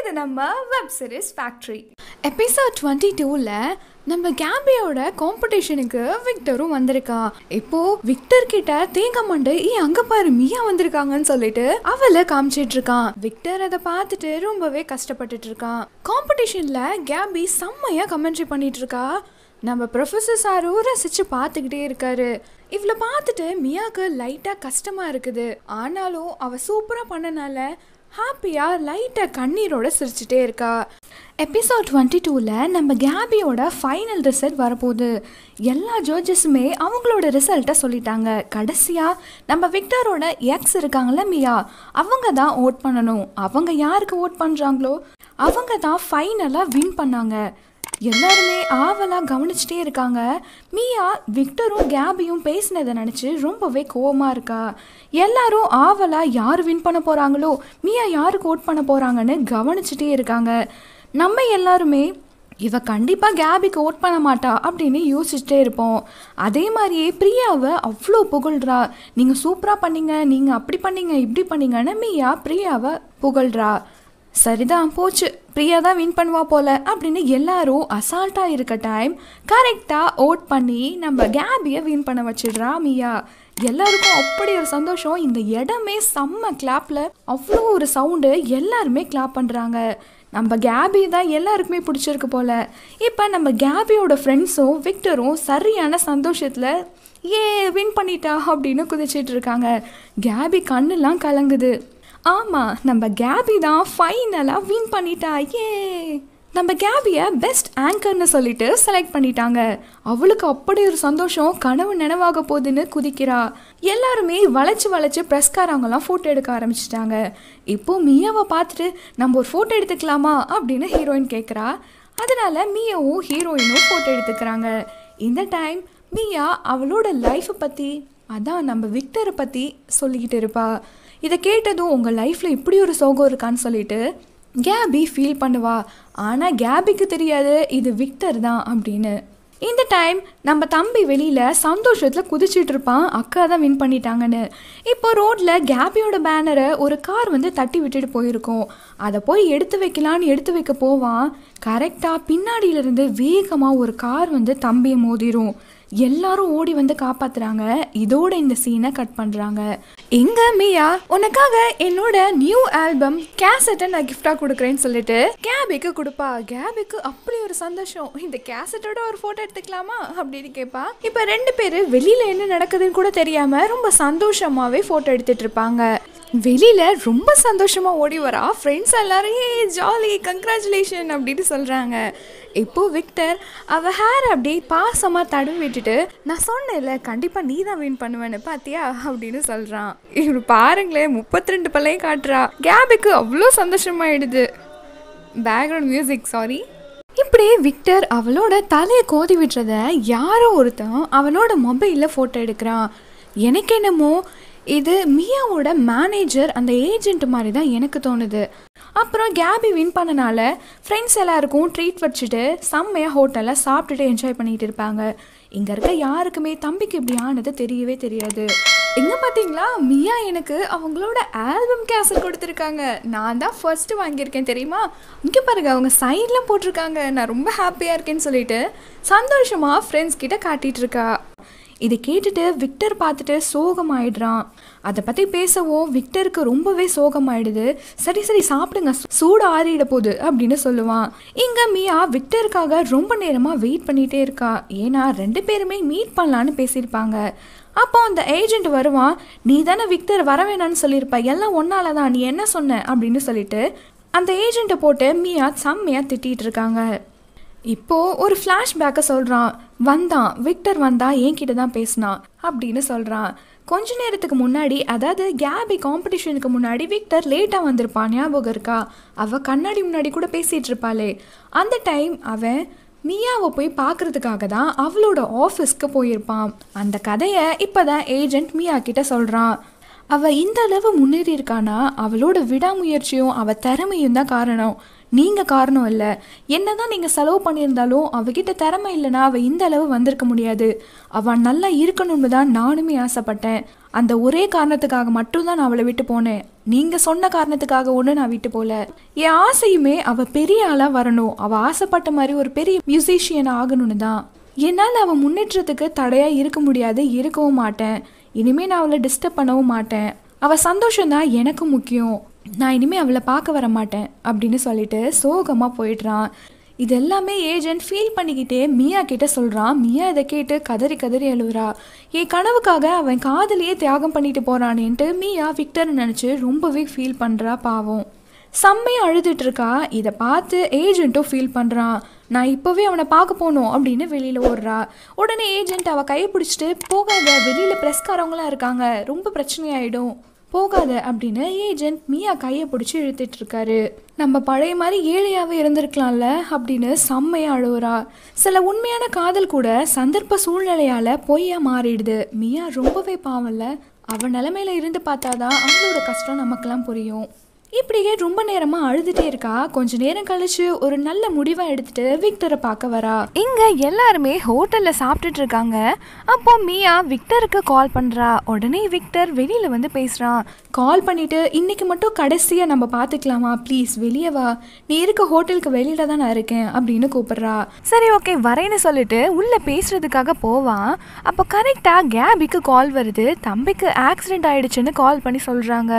இது நம்ம web series factory episode twenty டூவில் நம்ம கேம்பியோட காம்படிஷனுக்கு விக்டரும் வந்திருக்கா இப்போ விக்டர் கிட்ட தேங்கமண்டு ஏ அங்க பாரு மியா வந்திருக்காங்கன்னு சொல்லிட்டு அவளை காமிச்சிட்டு இருக்கான் விக்டர் அதை பார்த்துட்டு ரொம்பவே கஷ்டப்பட்டுட்டு இருக்கான் காம்படிஷன்ல கேம்பி செம்மையா கமெண்ட்ரி பண்ணிட்டு இருக்கா நம்ம ப்ரொஃபஸர் சாரும் ரசிச்சு பார்த்துக்கிட்டே இருக்காரு இவ்வளோ பார்த்துட்டு மியாவுக்கு லைட்டாக கஷ்டமாக இருக்குது ஆனாலும் அவள் சூப்பராக பண்ணனால ஹாப்பியாக லைட்டாக கண்ணீரோடு சிரிச்சிட்டே இருக்கா எபிசோட் டுவெண்ட்டி டூவில் நம்ம கேபியோட ஃபைனல் ரிசல்ட் வரப்போகுது எல்லா ஜட்ஜஸுமே அவங்களோட ரிசல்ட்டை சொல்லிட்டாங்க கடைசியாக நம்ம விக்டரோட எக்ஸ் இருக்காங்களே மியா அவங்க தான் ஓட் பண்ணணும் அவங்க யாருக்கு ஓட் பண்ணுறாங்களோ அவங்க தான் ஃபைனலாக வின் பண்ணாங்க எல்லாருமே ஆவலாக கவனிச்சிட்டே இருக்காங்க மீயா விக்டரும் கேபியும் பேசினதை நினச்சி ரொம்பவே கோவமாக இருக்கா எல்லாரும் ஆவலாக யார் வின் பண்ண போகிறாங்களோ மீயா யாருக்கு கோட் பண்ண போகிறாங்கன்னு கவனிச்சிட்டே இருக்காங்க நம்ம எல்லாருமே இவ கண்டிப்பாக கேபிக்கு ஓட் பண்ண மாட்டா அப்படின்னு யோசிச்சுட்டே இருப்போம் அதே மாதிரியே பிரியாவை அவ்வளோ புகழ்றா நீங்கள் சூப்பராக பண்ணீங்க நீங்கள் அப்படி பண்ணீங்க இப்படி பண்ணீங்கன்னு மீயா பிரியாவை புகழ்றா சரிதான் போச்சு பிரியா தான் வின் பண்ணுவா போல அப்படின்னு எல்லாரும் அசால்ட்டாக இருக்க டைம் கரெக்டாக ஓட் பண்ணி நம்ம கேபியை வின் பண்ண வச்சிடுறா மியா எல்லாருக்கும் அப்படி ஒரு சந்தோஷம் இந்த இடமே செம்ம கிளாப்பில் அவ்வளோ ஒரு சவுண்டு எல்லாருமே கிளாப் பண்ணுறாங்க நம்ம கேபி தான் எல்லாருக்குமே பிடிச்சிருக்கு போல் இப்போ நம்ம கேபியோட ஃப்ரெண்ட்ஸும் விக்டரும் சரியான சந்தோஷத்தில் ஏ வின் பண்ணிட்டா அப்படின்னு குதிச்சிட்டு இருக்காங்க கேபி கண்ணெல்லாம் கலங்குது ஆமாம் நம்ம கேபி தான் ஃபைனலாக வின் பண்ணிட்டா ஏ நம்ம கேபியை பெஸ்ட் ஆங்கர்னு சொல்லிட்டு செலக்ட் பண்ணிட்டாங்க அவளுக்கு அப்படி ஒரு சந்தோஷம் கனவு நினைவாக போகுதுன்னு குதிக்கிறா எல்லாருமே வளைச்சு வளைச்சு ப்ரெஸ்காரவங்கெல்லாம் ஃபோட்டோ எடுக்க ஆரம்பிச்சிட்டாங்க இப்போ மியாவை பார்த்துட்டு நம்ம ஒரு ஃபோட்டோ எடுத்துக்கலாமா அப்படின்னு ஹீரோயின் கேட்குறா அதனால மியாவும் ஹீரோயினும் ஃபோட்டோ எடுத்துக்கிறாங்க இந்த டைம் மியா அவளோட லைஃப்பை பற்றி அதான் நம்ம விக்டரை பற்றி சொல்லிக்கிட்டு இருப்பாள் இதை கேட்டதும் உங்கள் லைஃப்பில் இப்படி ஒரு சோகம் இருக்கான்னு சொல்லிட்டு கேபி ஃபீல் பண்ணுவா ஆனால் கேபிக்கு தெரியாது இது விக்டர் தான் அப்படின்னு இந்த டைம் நம்ம தம்பி வெளியில் சந்தோஷத்தில் குதிச்சிட்டு இருப்பான் அக்கா தான் வின் பண்ணிட்டாங்கன்னு இப்போ ரோட்டில் கேபியோட பேனரை ஒரு கார் வந்து தட்டி விட்டுட்டு போயிருக்கோம் அதை போய் எடுத்து வைக்கலான்னு எடுத்து வைக்க போவான் கரெக்டாக இருந்து வேகமாக ஒரு கார் வந்து தம்பியை மோதிரும் எல்லாரும் ஓடி வந்து காப்பாத்துறாங்க இதோட இந்த சீனை கட் பண்றாங்க எங்க மியா உனக்காக என்னோட நியூ ஆல்பம் கேசட்டை நான் கிஃப்டா கொடுக்குறேன்னு சொல்லிட்டு கேபிக்கு கொடுப்பா கேபிக்கு அப்படி ஒரு சந்தோஷம் இந்த கேசட்டோட ஒரு போட்டோ எடுத்துக்கலாமா அப்படின்னு கேட்பா இப்ப ரெண்டு பேரும் வெளியில என்ன நடக்குதுன்னு கூட தெரியாம ரொம்ப சந்தோஷமாவே போட்டோ எடுத்துட்டு இருப்பாங்க வெளியில் ரொம்ப சந்தோஷமாக ஓடி வரா ஃப்ரெண்ட்ஸ் எல்லாரும் ஏ ஜாலி கங்க்ராச்சுலேஷன் அப்படின்னு சொல்கிறாங்க இப்போ விக்டர் அவள் ஹேர் அப்படியே பாசமாக தடவி விட்டுட்டு நான் சொன்னேன்ல கண்டிப்பாக நீ தான் வின் பண்ணுவேன்னு பார்த்தியா அப்படின்னு சொல்கிறான் இவர் பாருங்களேன் முப்பத்தி ரெண்டு பல்லையும் காட்டுறா கேபுக்கு அவ்வளோ சந்தோஷமாயிடுது பேக்ரவுண்ட் மியூசிக் சாரி இப்படியே விக்டர் அவளோட தலையை கோதி விட்டுறத யாரோ ஒருத்தன் அவளோட மொபைலில் ஃபோட்டோ எடுக்கிறான் எனக்கு என்னமோ இது மியாவோட மேனேஜர் அந்த ஏஜென்ட் மாதிரி தான் எனக்கு தோணுது அப்புறம் கேபி வின் பண்ணனால ஃப்ரெண்ட்ஸ் எல்லாருக்கும் ட்ரீட் வச்சுட்டு செம்மையாக ஹோட்டலில் சாப்பிட்டுட்டு என்ஜாய் பண்ணிகிட்டு இருப்பாங்க இங்கே இருக்க யாருக்குமே தம்பிக்கு இப்படி ஆனது தெரியவே தெரியாது இங்கே பார்த்தீங்களா மியா எனக்கு அவங்களோட ஆல்பம் கேசட் கொடுத்துருக்காங்க நான் தான் ஃபர்ஸ்ட்டு வாங்கியிருக்கேன் தெரியுமா இங்கே பாருங்கள் அவங்க சைட்லாம் போட்டிருக்காங்க நான் ரொம்ப ஹாப்பியாக இருக்கேன்னு சொல்லிட்டு சந்தோஷமாக ஃப்ரெண்ட்ஸ் கிட்ட காட்டிகிட்டு இருக்கா இதை கேட்டுட்டு விக்டர் பார்த்துட்டு சோகமாயிடுறான் அதை பற்றி பேசவும் விக்டருக்கு ரொம்பவே சோகமாயிடுது சரி சரி சாப்பிடுங்க சூடு ஆறிட போகுது அப்படின்னு சொல்லுவான் இங்கே மியா விக்டருக்காக ரொம்ப நேரமாக வெயிட் பண்ணிகிட்டே இருக்கா ஏன்னா ரெண்டு பேருமே மீட் பண்ணலான்னு பேசியிருப்பாங்க அப்போ அந்த ஏஜெண்ட் வருவான் நீ தானே விக்டர் வர வேணான்னு சொல்லியிருப்ப எல்லாம் ஒன்னால தான் நீ என்ன சொன்ன அப்படின்னு சொல்லிட்டு அந்த ஏஜெண்ட்டை போட்டு மியா செம்மையாக திட்டிகிட்டு இருக்காங்க இப்போது ஒரு ஃப்ளாஷ்பேக்கை சொல்கிறான் வந்தான் விக்டர் வந்தா என்கிட்ட தான் பேசினான் அப்படின்னு சொல்கிறான் கொஞ்ச நேரத்துக்கு முன்னாடி அதாவது கேபி காம்படிஷனுக்கு முன்னாடி விக்டர் லேட்டாக வந்திருப்பான் ஞாபகம் இருக்கா அவள் கண்ணாடி முன்னாடி கூட பேசிகிட்டு இருப்பாளே அந்த டைம் அவன் மியாவை போய் பார்க்குறதுக்காக தான் அவளோட ஆஃபீஸ்க்கு போயிருப்பான் அந்த கதையை இப்போ தான் ஏஜென்ட் மியா கிட்ட சொல்கிறான் அவள் இந்த அளவு முன்னேறி இருக்கானா அவளோட விடாமுயற்சியும் அவள் திறமையும் தான் காரணம் நீங்கள் காரணம் இல்லை என்ன தான் நீங்கள் செலவு பண்ணியிருந்தாலும் அவகிட்ட திறமை இல்லைனா அவள் இந்த அளவு வந்திருக்க முடியாது அவன் நல்லா இருக்கணும்னு தான் நானுமே ஆசைப்பட்டேன் அந்த ஒரே காரணத்துக்காக மட்டும்தான் நான் அவளை விட்டு போனேன் நீங்கள் சொன்ன காரணத்துக்காக ஒன்று நான் விட்டு போல என் ஆசையுமே அவள் பெரிய ஆளாக வரணும் அவள் ஆசைப்பட்ட மாதிரி ஒரு பெரிய மியூசிஷியன் ஆகணும்னு தான் என்னால் அவள் முன்னேற்றத்துக்கு தடையாக இருக்க முடியாது இருக்கவும் மாட்டேன் இனிமேல் நான் அவளை டிஸ்டர்ப் பண்ணவும் மாட்டேன் அவள் சந்தோஷம் தான் எனக்கு முக்கியம் நான் இனிமேல் அவளை பார்க்க வர மாட்டேன் அப்படின்னு சொல்லிட்டு சோகமாக போயிடுறான் இது எல்லாமே ஏஜென்ட் ஃபீல் பண்ணிக்கிட்டே மியா கிட்ட சொல்கிறான் மியா இதை கேட்டு கதறி கதறி எழுதுறா என் கனவுக்காக அவன் காதலியே தியாகம் பண்ணிட்டு போகிறானேன்ட்டு மியா விக்டர் நினச்சி ரொம்பவே ஃபீல் பண்ணுறா பாவம் செம்மையும் அழுதுட்டுருக்கா இதை பார்த்து ஏஜென்ட்டும் ஃபீல் பண்ணுறான் நான் இப்போவே அவனை பார்க்க போகணும் அப்படின்னு வெளியில் ஓடுறா உடனே ஏஜென்ட் அவள் கைப்பிடிச்சிட்டு போகாத வெளியில் ப்ரெஸ்காரவங்களாம் இருக்காங்க ரொம்ப பிரச்சனையாயிடும் போகாத அப்படின்னு ஏஜென்ட் மியா கையை பிடிச்சி இழுத்துட்டு இருக்காரு நம்ம பழைய மாதிரி ஏழையாவே இருந்திருக்கலாம்ல அப்படின்னு செம்மையாக அழுவுறா சில உண்மையான காதல் கூட சந்தர்ப்ப சூழ்நிலையால் பொய்யாக மாறிடுது மியா ரொம்பவே பாவம்ல அவன் நிலமையில இருந்து பார்த்தாதான் அவங்களோட கஷ்டம் நமக்கெல்லாம் புரியும் இப்படியே ரொம்ப நேரமாக அழுதுகிட்டே இருக்கா கொஞ்ச நேரம் கழிச்சு ஒரு நல்ல முடிவை எடுத்துட்டு விக்டரை பார்க்க வரா இங்கே எல்லாருமே ஹோட்டலில் சாப்பிட்டுட்டு இருக்காங்க அப்போ மியா விக்டருக்கு கால் பண்ணுறா உடனே விக்டர் வெளியில் வந்து பேசுகிறான் கால் பண்ணிட்டு இன்னைக்கு மட்டும் கடைசியாக நம்ம பார்த்துக்கலாமா ப்ளீஸ் வெளியே வா நீ இருக்க ஹோட்டலுக்கு வெளியில தான் நான் இருக்கேன் அப்படின்னு கூப்பிடுறா சரி ஓகே வரேன்னு சொல்லிட்டு உள்ளே பேசுறதுக்காக போவான் அப்போ கரெக்டாக கேபிக்கு கால் வருது தம்பிக்கு ஆக்சிடென்ட் ஆயிடுச்சுன்னு கால் பண்ணி சொல்கிறாங்க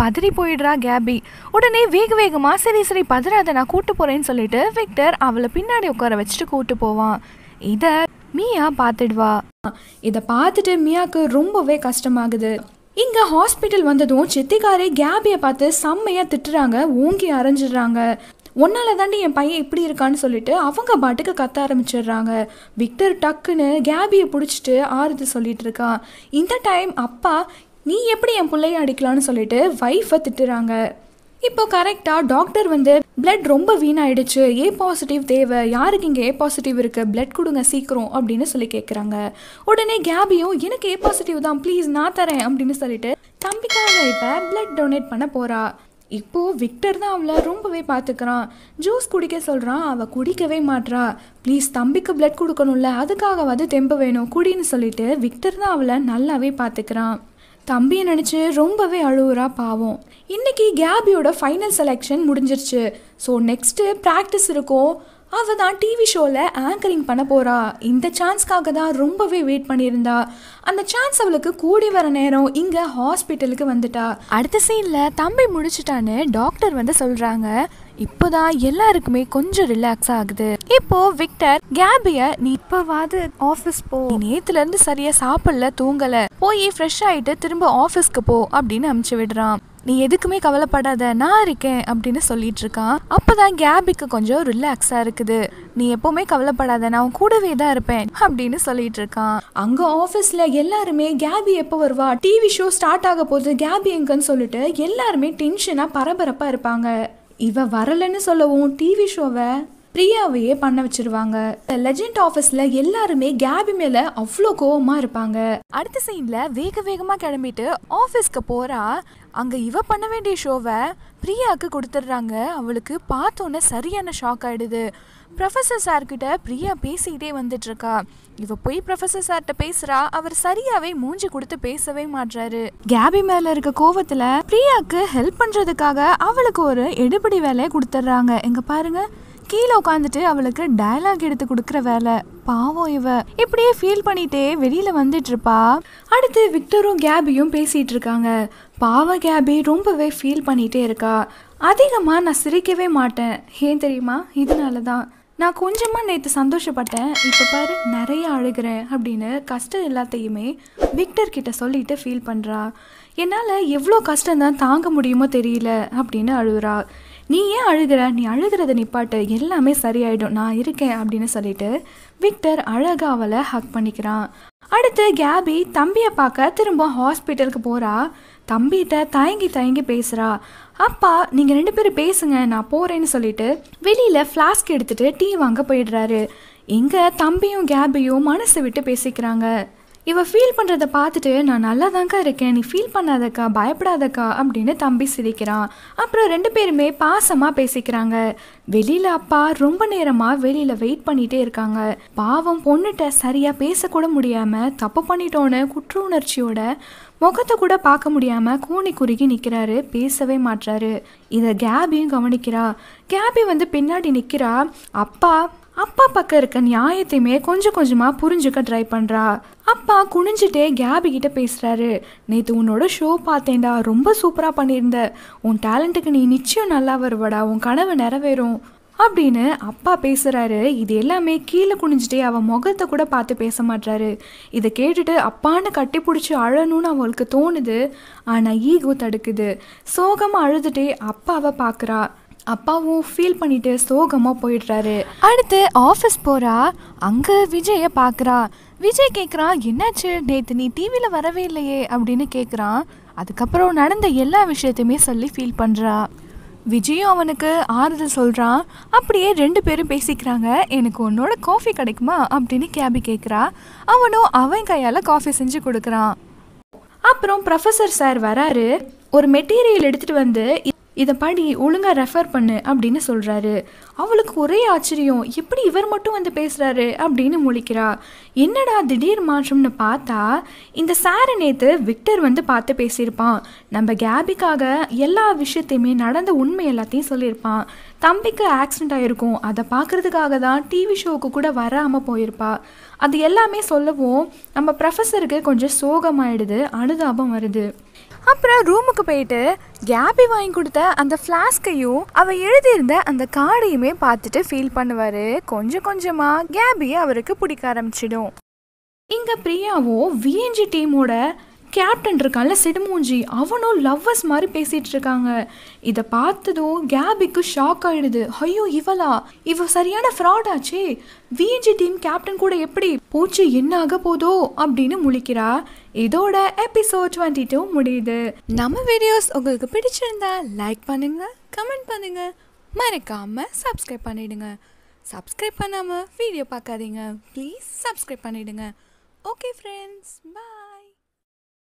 பதறி போயிடுறா கேபி உடனே வேக வேகமாக சரி சரி பதறாத நான் கூட்டு போகிறேன்னு சொல்லிட்டு விக்டர் அவளை பின்னாடி உட்கார வச்சுட்டு கூட்டு போவான் இதை மியா பார்த்துடுவா இதை பார்த்துட்டு மியாவுக்கு ரொம்பவே கஷ்டமாகுது இங்கே ஹாஸ்பிட்டல் வந்ததும் சித்திக்காரே கேபியை பார்த்து செம்மையாக திட்டுறாங்க ஓங்கி அரைஞ்சிடுறாங்க ஒன்னால தாண்டி என் பையன் இப்படி இருக்கான்னு சொல்லிட்டு அவங்க பாட்டுக்கு கத்த ஆரம்பிச்சிடுறாங்க விக்டர் டக்குன்னு கேபியை பிடிச்சிட்டு ஆறுது சொல்லிட்டு இருக்கான் இந்த டைம் அப்பா நீ எப்படி என் பிள்ளைய அடிக்கலாம்னு சொல்லிட்டு ஒய்ஃபை திட்டுறாங்க இப்போ கரெக்டாக டாக்டர் வந்து பிளட் ரொம்ப வீணாயிடுச்சு ஏ பாசிட்டிவ் தேவை யாருக்கு இங்கே ஏ பாசிட்டிவ் இருக்குது பிளட் கொடுங்க சீக்கிரம் அப்படின்னு சொல்லி கேட்குறாங்க உடனே கேபியும் எனக்கு ஏ பாசிட்டிவ் தான் ப்ளீஸ் நான் தரேன் அப்படின்னு சொல்லிட்டு தம்பிக்காக இப்போ பிளட் டொனேட் பண்ண போகிறா இப்போது விக்டர் தான் அவளை ரொம்பவே பார்த்துக்கிறான் ஜூஸ் குடிக்க சொல்கிறான் அவள் குடிக்கவே மாட்றா ப்ளீஸ் தம்பிக்கு பிளட் கொடுக்கணும்ல வந்து தெம்பு வேணும் குடின்னு சொல்லிட்டு விக்டர் தான் அவளை நல்லாவே பார்த்துக்கிறான் தம்பியை நினச்சி ரொம்பவே அழுவுறா பாவம் இன்றைக்கி கேபியோட ஃபைனல் செலெக்ஷன் முடிஞ்சிருச்சு ஸோ நெக்ஸ்ட்டு ப்ராக்டிஸ் இருக்கும் அவள் தான் டிவி ஷோவில் ஆங்கரிங் பண்ண போகிறா இந்த சான்ஸ்க்காக தான் ரொம்பவே வெயிட் பண்ணியிருந்தா அந்த சான்ஸ் அவளுக்கு கூடி வர நேரம் இங்கே ஹாஸ்பிட்டலுக்கு வந்துட்டா அடுத்த சீனில் தம்பி முடிச்சிட்டான்னு டாக்டர் வந்து சொல்கிறாங்க இப்போதான் எல்லாருக்குமே கொஞ்சம் ரிலாக்ஸ் ஆகுது இப்போ விக்டர் கேபிய நீ இப்பவாது ஆஃபீஸ் போ நேத்துல இருந்து சரியா சாப்பிடல தூங்கல போய் ஃப்ரெஷ் ஆயிட்டு திரும்ப ஆஃபீஸ்க்கு போ அப்படின்னு அமுச்சு விடுறான் நீ எதுக்குமே கவலைப்படாத நான் இருக்கேன் அப்படின்னு சொல்லிட்டு இருக்கான் அப்பதான் கேபிக்கு கொஞ்சம் ரிலாக்ஸா இருக்குது நீ எப்பவுமே கவலைப்படாத நான் கூடவே தான் இருப்பேன் அப்படின்னு சொல்லிட்டு இருக்கான் அங்க ஆபீஸ்ல எல்லாருமே கேபி எப்போ வருவா டிவி ஷோ ஸ்டார்ட் ஆக போகுது கேபி எங்கன்னு சொல்லிட்டு எல்லாருமே டென்ஷனா பரபரப்பா இருப்பாங்க இவ வரலன்னு சொல்லவும் டிவி ஷோவை பிரியாவையே பண்ண வச்சிருவாங்க லெஜெண்ட் ஆஃபீஸ்ல எல்லாருமே கேபி மேல அவ்வளோ கோவமா இருப்பாங்க அடுத்த சீன்ல வேக வேகமா கிளம்பிட்டு ஆஃபீஸ்க்கு போறா அங்க இவ பண்ண வேண்டிய ஷோவை பிரியாவுக்கு கொடுத்துட்றாங்க அவளுக்கு பார்த்தோன்னே சரியான ஷாக் ஆயிடுது ப்ரொஃபஸர் சார்கிட்ட பிரியா பேசிக்கிட்டே வந்துட்டுருக்கா இவ போய் ப்ரொஃபஸர் சார்கிட்ட பேசுகிறா அவர் சரியாகவே மூஞ்சி கொடுத்து பேசவே மாட்டாரு கேபி மேலே இருக்க கோவத்தில் பிரியாவுக்கு ஹெல்ப் பண்ணுறதுக்காக அவளுக்கு ஒரு எடுபடி வேலையை கொடுத்துட்றாங்க எங்கே பாருங்கள் கீழே உட்காந்துட்டு அவளுக்கு டயலாக் எடுத்து கொடுக்குற வேலை பாவம் இவ இப்படியே ஃபீல் பண்ணிட்டே வெளியில வந்துட்டு இருப்பா அடுத்து விக்டரும் கேபியும் பேசிட்டு இருக்காங்க பாவ கேபி ரொம்பவே ஃபீல் பண்ணிட்டே இருக்கா அதிகமாக நான் சிரிக்கவே மாட்டேன் ஏன் தெரியுமா இதனால தான் நான் கொஞ்சமாக நேற்று சந்தோஷப்பட்டேன் இப்போ பாரு நிறைய அழுகிறேன் அப்படின்னு கஷ்டம் எல்லாத்தையுமே விக்டர் கிட்ட சொல்லிட்டு ஃபீல் பண்ணுறா என்னால் எவ்வளோ கஷ்டம் தான் தாங்க முடியுமோ தெரியல அப்படின்னு அழுகுறா நீ ஏன் அழுகிற நீ அழுகிறத நிப்பாட்டு எல்லாமே சரியாயிடும் நான் இருக்கேன் அப்படின்னு சொல்லிட்டு விக்டர் அழகாக அவளை ஹக் பண்ணிக்கிறான் அடுத்து கேபி தம்பியை பார்க்க திரும்ப ஹாஸ்பிட்டலுக்கு போகிறா தம்பிகிட்ட தயங்கி தயங்கி பேசுகிறா அப்பா நீங்கள் ரெண்டு பேரும் பேசுங்க நான் போகிறேன்னு சொல்லிட்டு வெளியில் ஃப்ளாஸ்க் எடுத்துகிட்டு டீ வாங்க போயிடுறாரு இங்கே தம்பியும் கேபியும் மனசு விட்டு பேசிக்கிறாங்க இவள் ஃபீல் பண்ணுறதை பார்த்துட்டு நான் நல்லா தாங்க்கா இருக்கேன் நீ ஃபீல் பண்ணாதக்கா பயப்படாதக்கா அப்படின்னு தம்பி சிரிக்கிறான் அப்புறம் ரெண்டு பேருமே பாசமாக பேசிக்கிறாங்க வெளியில் அப்பா ரொம்ப நேரமாக வெளியில் வெயிட் பண்ணிகிட்டே இருக்காங்க பாவம் பொண்ணுகிட்ட சரியாக பேசக்கூட முடியாமல் தப்பு பண்ணிட்டோன்னு குற்ற உணர்ச்சியோட முகத்தை கூட பார்க்க முடியாமல் கூணி குறுகி நிற்கிறாரு பேசவே மாட்டுறாரு இதை கேபியும் கவனிக்கிறா கேபி வந்து பின்னாடி நிற்கிறா அப்பா அப்பா பக்கம் இருக்க நியாயத்தையுமே கொஞ்சம் கொஞ்சமாக புரிஞ்சுக்க ட்ரை பண்ணுறா அப்பா குனிஞ்சிட்டே கேபி கிட்ட பேசுகிறாரு நேற்று உன்னோட ஷோ பார்த்தேன்டா ரொம்ப சூப்பராக பண்ணியிருந்த உன் டேலண்ட்டுக்கு நீ நிச்சயம் நல்லா வருவடா உன் கனவு நிறைவேறும் அப்படின்னு அப்பா பேசுகிறாரு இது எல்லாமே கீழே குனிஞ்சிட்டே அவள் முகத்தை கூட பார்த்து பேச மாட்டாரு இதை கேட்டுட்டு அப்பான்னு கட்டி பிடிச்சி அழணும்னு அவளுக்கு தோணுது ஆனால் ஈகோ தடுக்குது சோகமாக அழுதுட்டே அப்பாவை பார்க்குறா அப்பாவும் ஃபீல் பண்ணிட்டு சோகமாக போயிடுறாரு அடுத்து ஆஃபீஸ் போகிறா அங்கே விஜயை பார்க்குறா விஜய் கேட்குறான் என்னாச்சு நேத்து நீ டிவியில் வரவே இல்லையே அப்படின்னு கேட்குறான் அதுக்கப்புறம் நடந்த எல்லா விஷயத்தையுமே சொல்லி ஃபீல் பண்ணுறா விஜயும் அவனுக்கு ஆறுதல் சொல்கிறான் அப்படியே ரெண்டு பேரும் பேசிக்கிறாங்க எனக்கு உன்னோட காஃபி கிடைக்குமா அப்படின்னு கேபி கேட்குறா அவனும் அவன் கையால் காஃபி செஞ்சு கொடுக்குறான் அப்புறம் ப்ரொஃபஸர் சார் வராரு ஒரு மெட்டீரியல் எடுத்துகிட்டு வந்து இதை படி ஒழுங்காக ரெஃபர் பண்ணு அப்படின்னு சொல்கிறாரு அவளுக்கு ஒரே ஆச்சரியம் எப்படி இவர் மட்டும் வந்து பேசுகிறாரு அப்படின்னு முழிக்கிறா என்னடா திடீர் மாற்றம்னு பார்த்தா இந்த சாரை நேற்று விக்டர் வந்து பார்த்து பேசியிருப்பான் நம்ம கேபிக்காக எல்லா விஷயத்தையுமே நடந்த உண்மை எல்லாத்தையும் சொல்லியிருப்பான் தம்பிக்கு ஆக்சிடென்ட் ஆகிருக்கும் அதை பார்க்குறதுக்காக தான் டிவி ஷோவுக்கு கூட வராமல் போயிருப்பா அது எல்லாமே சொல்லவும் நம்ம ப்ரொஃபஸருக்கு கொஞ்சம் சோகமாயிடுது அனுதாபம் வருது அப்புறம் ரூமுக்கு போயிட்டு கேபி வாங்கி கொடுத்த அந்த ஃப்ளாஸ்கையும் அவ எழுதியிருந்த அந்த கார்டையுமே பார்த்துட்டு ஃபீல் பண்ணுவாரு கொஞ்சம் கொஞ்சமா கேபியை அவருக்கு பிடிக்க ஆரம்பிச்சிடும் இங்க பிரியாவோ விஎன்ஜி டீமோட கேப்டன் இருக்கான்ல செடுமூஞ்சி அவனும் லவ்வர்ஸ் மாதிரி பேசிகிட்டு இருக்காங்க இதை பார்த்ததும் கேபிக்கு ஷாக் ஆகிடுது ஐயோ இவளா இவ சரியான ஃப்ராட் ஆச்சே விஜி டீம் கேப்டன் கூட எப்படி போச்சு என்ன ஆக போதோ அப்படின்னு முழிக்கிறா இதோட எபிசோட் டுவெண்ட்டி டூ முடியுது நம்ம வீடியோஸ் உங்களுக்கு பிடிச்சிருந்தா லைக் பண்ணுங்க கமெண்ட் பண்ணுங்க மறக்காம சப்ஸ்கிரைப் பண்ணிடுங்க சப்ஸ்கிரைப் பண்ணாமல் வீடியோ பார்க்காதீங்க ப்ளீஸ் சப்ஸ்கிரைப் பண்ணிவிடுங்க ஓகே ஃப்ரெண்ட்ஸ் பாய்